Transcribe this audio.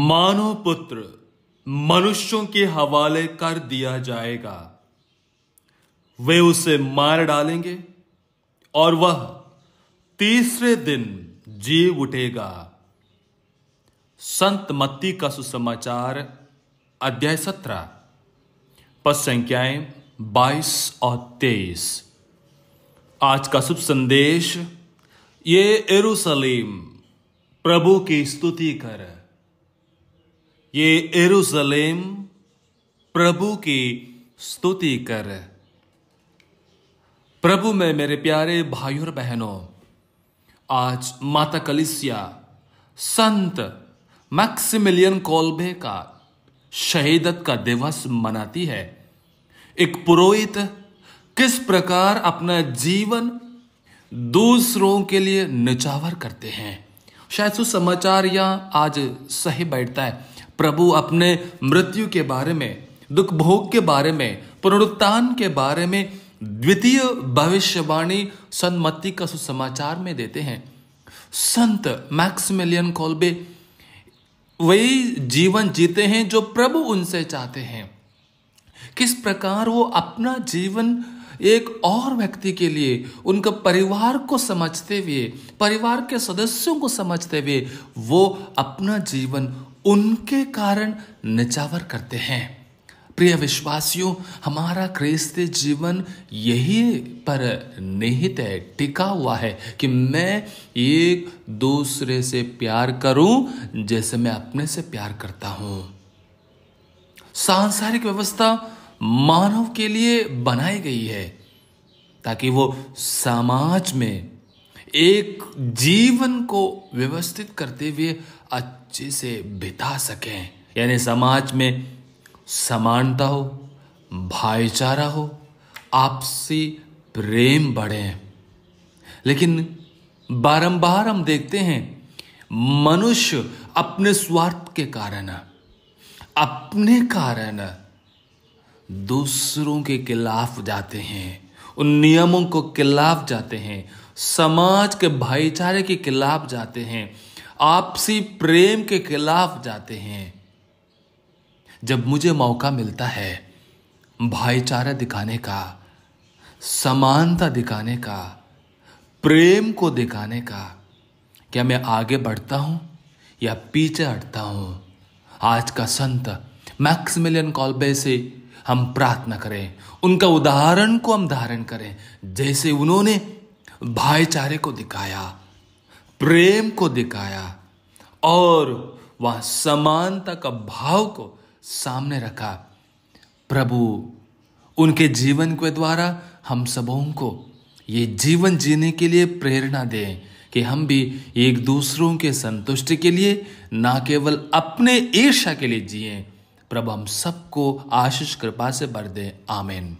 मानव पुत्र मनुष्यों के हवाले कर दिया जाएगा वे उसे मार डालेंगे और वह तीसरे दिन जी उठेगा संत मत्ती का सुसमाचार अध्याय सत्रह पद संख्याएं बाईस और तेईस आज का शुभ संदेश ये एरूसलीम प्रभु की स्तुति कर ये एरूसलेम प्रभु की स्तुति कर प्रभु में मेरे प्यारे भाई और बहनों आज माता कलिसिया संत मैक्सिमिलियन कोल्बे का शहीदत का दिवस मनाती है एक पुरोहित किस प्रकार अपना जीवन दूसरों के लिए निचावर करते हैं शायद सुसमाचार या आज सही बैठता है प्रभु अपने मृत्यु के बारे में दुख भोग के बारे में पुनरुत्थान के बारे में द्वितीय भविष्यवाणी सन्मति का सुसमाचार में देते हैं संत मैक्समिलियन कॉल्बे वही जीवन जीते हैं जो प्रभु उनसे चाहते हैं किस प्रकार वो अपना जीवन एक और व्यक्ति के लिए उनके परिवार को समझते हुए परिवार के सदस्यों को समझते हुए वो अपना जीवन उनके कारण निचावर करते हैं प्रिय विश्वासियों हमारा क्रिस्त जीवन यही पर निहित है टिका हुआ है कि मैं एक दूसरे से प्यार करूं जैसे मैं अपने से प्यार करता हूं सांसारिक व्यवस्था मानव के लिए बनाई गई है ताकि वो समाज में एक जीवन को व्यवस्थित करते हुए अच्छे से बिता सकें यानी समाज में समानता हो भाईचारा हो आपसी प्रेम बढ़े लेकिन बारंबार हम देखते हैं मनुष्य अपने स्वार्थ के कारण अपने कारण दूसरों के खिलाफ जाते हैं उन नियमों को खिलाफ जाते हैं समाज के भाईचारे के खिलाफ जाते हैं आपसी प्रेम के खिलाफ जाते हैं जब मुझे मौका मिलता है भाईचारा दिखाने का समानता दिखाने का प्रेम को दिखाने का क्या मैं आगे बढ़ता हूं या पीछे हटता हूं आज का संत मैक्समिलियन कॉलबे से हम प्रार्थना करें उनका उदाहरण को हम धारण करें जैसे उन्होंने भाईचारे को दिखाया प्रेम को दिखाया और वह समानता का भाव को सामने रखा प्रभु उनके जीवन के द्वारा हम सबों को ये जीवन जीने के लिए प्रेरणा दें कि हम भी एक दूसरों के संतुष्टि के लिए ना केवल अपने ईर्षा के लिए जिए प्रभु हम सबको आशीष कृपा से भर दें आमेन